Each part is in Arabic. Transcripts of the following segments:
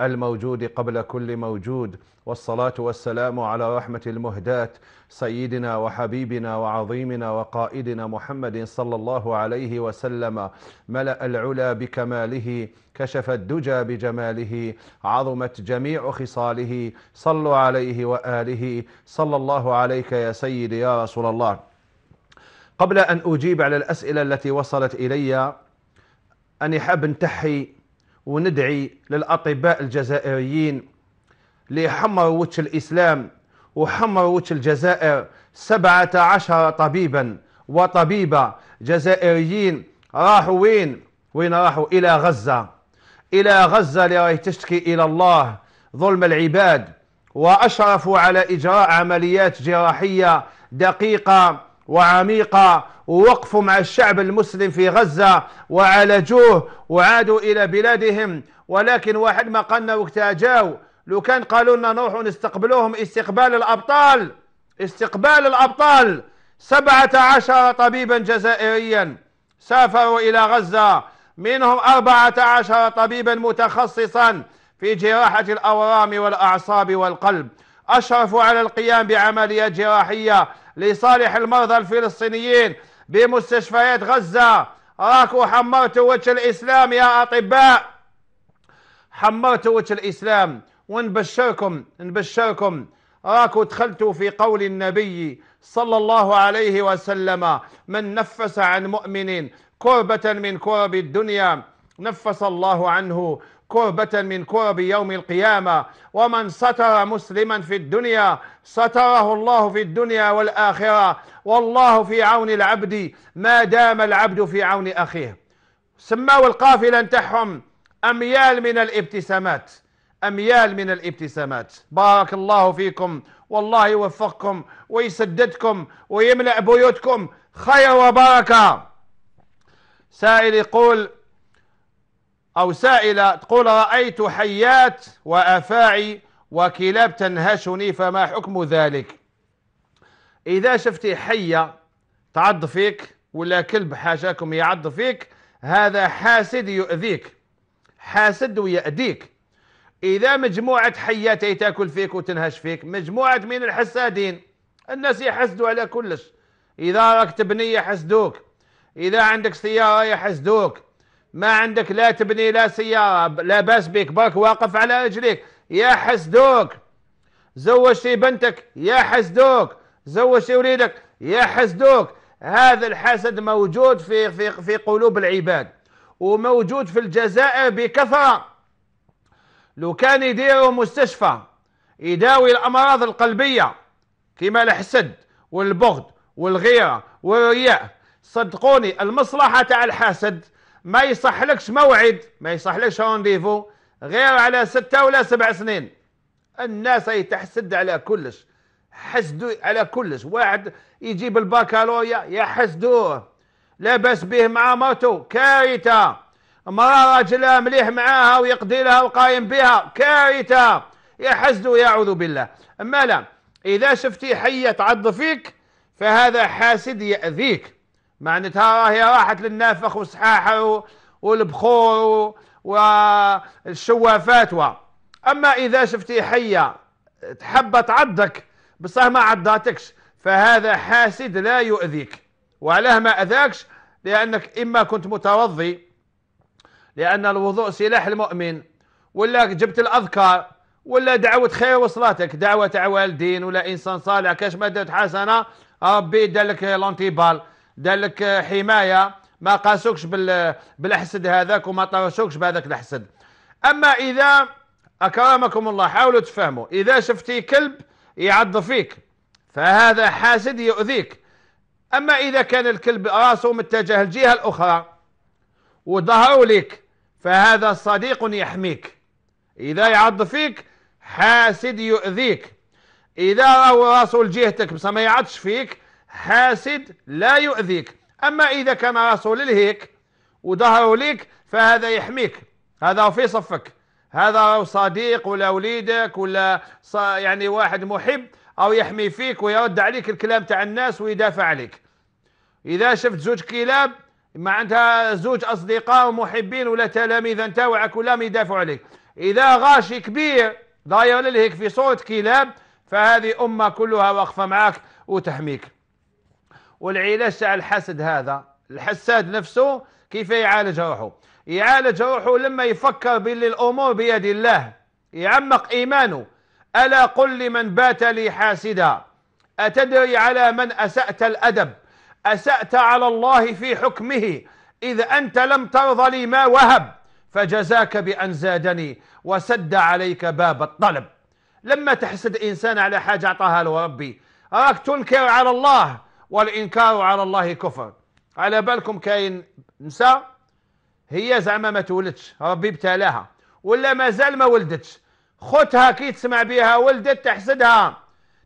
الموجود قبل كل موجود والصلاة والسلام على رحمة المهداة سيدنا وحبيبنا وعظيمنا وقائدنا محمد صلى الله عليه وسلم ملأ العلا بكماله كشف الدجى بجماله عظمت جميع خصاله صلوا عليه وآله صلى الله عليك يا سيدي يا رسول الله قبل أن أجيب على الأسئلة التي وصلت إلي أني حاب نتحي وندعي للأطباء الجزائريين اللي حمروا وجه الإسلام وحمروا وجه الجزائر 17 طبيبا وطبيبة جزائريين راحوا وين وين راحوا إلى غزة إلى غزة لراهي تشتكي إلى الله ظلم العباد وأشرفوا على إجراء عمليات جراحية دقيقة وعميقة ووقفوا مع الشعب المسلم في غزة وعالجوه وعادوا إلى بلادهم ولكن واحد ما قلنا وقتها جاو لو كان قالوا لنا نروحوا نستقبلوهم استقبال الأبطال استقبال الأبطال سبعة عشر طبيبا جزائريا سافروا إلى غزة منهم أربعة عشر طبيبا متخصصا في جراحة الأورام والأعصاب والقلب أشرفوا على القيام بعمليات جراحية لصالح المرضى الفلسطينيين بمستشفيات غزة راكو حمرتوا وجه الإسلام يا أطباء حمرتوا وجه الإسلام ونبشركم نبشركم راكو دخلتوا في قول النبي صلى الله عليه وسلم من نفس عن مؤمن كربة من كرب الدنيا نفس الله عنه كربة من كرب يوم القيامة ومن ستر مسلما في الدنيا ستره الله في الدنيا والآخرة والله في عون العبد ما دام العبد في عون أخيه سماوا القافلة نتاعهم أميال من الابتسامات أميال من الابتسامات بارك الله فيكم والله يوفقكم ويسددكم ويملأ بيوتكم خير وبركة سائل يقول أو سائلة تقول رأيت حيات وأفاعي وكلاب تنهشني فما حكم ذلك إذا شفتي حية تعض فيك ولا كلب حاشاكم يعض فيك هذا حاسد يؤذيك حاسد ويأذيك إذا مجموعة حيات تاكل فيك وتنهش فيك مجموعة من الحسادين الناس يحسدوا على كلش إذا راك تبني يحسدوك إذا عندك سيارة يحسدوك ما عندك لا تبني لا سيارة لا باس بك برك واقف على رجليك يا حسدوك زوجتي بنتك يا حسدوك زوجتي وليدك يا حسدوك هذا الحسد موجود في في في قلوب العباد وموجود في الجزائر بكثرة لو كان يديروا مستشفى يداوي الأمراض القلبية كما الحسد والبغض والغيرة والرياء صدقوني المصلحة تاع الحاسد ما يصحلكش موعد ما يصحلكش رونديفو غير على ستة ولا سبع سنين الناس يتحسد على كلش حسدوا على كلش واحد يجيب الباكالوريا يحسدوه لاباس به مع مرته كارثة مرأة راجلها مليح معاها ويقضي لها وقايم بها كارثة يحسدوا أعوذ بالله أما لا إذا شفتي حية تعض فيك فهذا حاسد يأذيك معناتها هي راحت للنافخ والصحاحة والبخور والشوافات و أما إذا شفتي حية تحب تعضك بصح ما عضاتكش فهذا حاسد لا يؤذيك وعلاه ما أذاكش لأنك إما كنت متوضي لأن الوضوء سلاح المؤمن ولا جبت الأذكار ولا دعوة خير وصلاتك دعوة تاع والدين ولا إنسان صالح كاش ما درت حسنة ربي لونتي لونتيبال دالك حمايه ما قاسوكش بالحسد هذاك وما طاسوكش بهذاك الحسد اما اذا اكرمكم الله حاولوا تفهموا اذا شفتي كلب يعض فيك فهذا حاسد يؤذيك اما اذا كان الكلب راسه متجه الجهه الاخرى وظهروا لك فهذا صديق يحميك اذا يعض فيك حاسد يؤذيك اذا راهو راسه لجهتك بس ما يعضش فيك حاسد لا يؤذيك أما إذا كان راسه للهيك وظهره ليك فهذا يحميك هذا في صفك هذا صديق ولا وليدك ولا يعني واحد محب أو يحمي فيك ويرد عليك الكلام تاع الناس ويدافع عليك إذا شفت زوج كلاب معناتها زوج أصدقاء ومحبين ولا تلاميذ نتاوعك كلام يدافعوا عليك إذا غاشي كبير داير للهيك في صورة كلاب فهذه أمة كلها واقفة معك وتحميك والعلاج تاع الحسد هذا الحساد نفسه كيف يعالج روحه يعالج روحه لما يفكر باللي الأمور بيد الله يعمق إيمانه ألا قل لمن بات لي حاسدا أتدري على من أسأت الأدب أسأت على الله في حكمه إذ أنت لم ترض لي ما وهب فجزاك بأن زادني وسد عليك باب الطلب لما تحسد إنسان على حاجة أعطاها له ربي راك تنكر على الله والإنكار على الله كفر على بالكم كاين نساء هي زعما ما تولدش ربي ابتلاها ولا مازال ما ولدتش خوتها كي تسمع بها ولدت تحسدها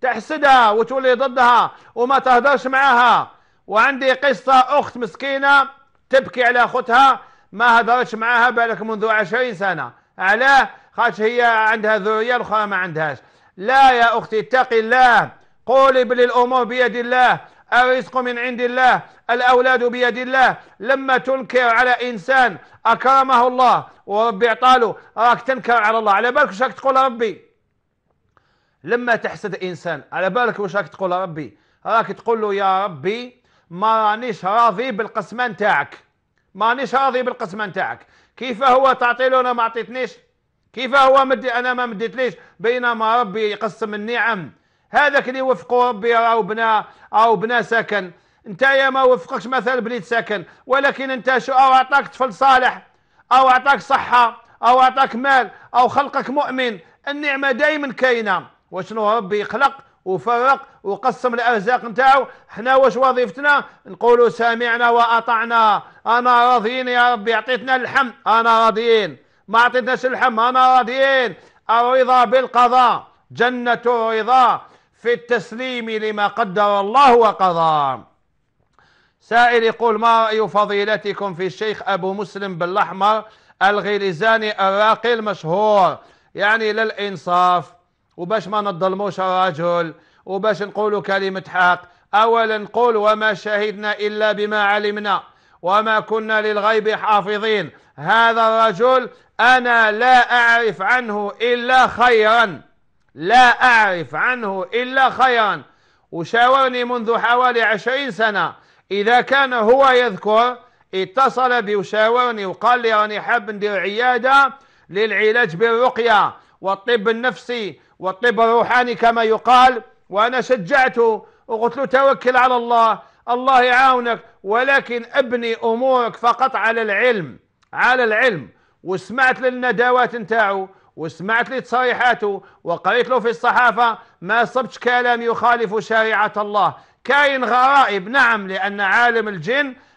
تحسدها وتولي ضدها وما تهدرش معاها وعندي قصة أخت مسكينة تبكي على أختها ما هدرتش معاها بالك منذ عشرين سنة علاه خاطش هي عندها ذرية الأخرى ما عندهاش لا يا أختي اتقي الله قولي بالأمور بيد الله الرزق من عند الله الأولاد بيد الله لما تنكر على إنسان أكرمه الله وربي اعطاله راك تنكر على الله على بالك واش راك تقول ربي لما تحسد إنسان على بالك واش راك تقول ربي راك تقول له يا ربي ما رانيش راضي بالقسمه نتاعك ما رانيش راضي بالقسمه نتاعك كيف هو تعطي له انا ما عطيتنيش كيف هو مدي انا ما مديتليش بينما ربي يقسم النعم هذاك اللي وفقوا ربي راهو بنا راهو بنا سكن انت يا ما وفقكش مثلا بنيت سكن ولكن انت شو او اعطاك طفل صالح او اعطاك صحه او اعطاك مال او خلقك مؤمن النعمه دائما كاينه وشنو ربي يخلق وفرق وقسم الارزاق نتاعو حنا واش وظيفتنا نقولوا سمعنا واطعنا انا راضيين يا ربي اعطيتنا اللحم انا راضيين ما اعطيتناش اللحم انا راضيين الرضا بالقضاء جنة الرضا في التسليم لما قدر الله وقضى سائل يقول ما رأي فضيلتكم في الشيخ أبو مسلم بالأحمر الغليزاني الراقي المشهور يعني للإنصاف وباش ما نظلموش الرجل وباش نقولوا كلمة حق أولا نقول وما شهدنا إلا بما علمنا وما كنا للغيب حافظين هذا الرجل أنا لا أعرف عنه إلا خيراً لا أعرف عنه إلا خيرا وشاورني منذ حوالي عشرين سنة إذا كان هو يذكر اتصل بي وشاورني وقال لي راني حاب ندير عيادة للعلاج بالرقية والطب النفسي والطب الروحاني كما يقال وأنا شجعته وقلت له توكل على الله الله يعاونك ولكن أبني أمورك فقط على العلم على العلم وسمعت للندوات نتاعو وسمعت لي تصريحاته وقريت له في الصحافة ما صبت كلام يخالف شريعة الله كائن غرائب نعم لأن عالم الجن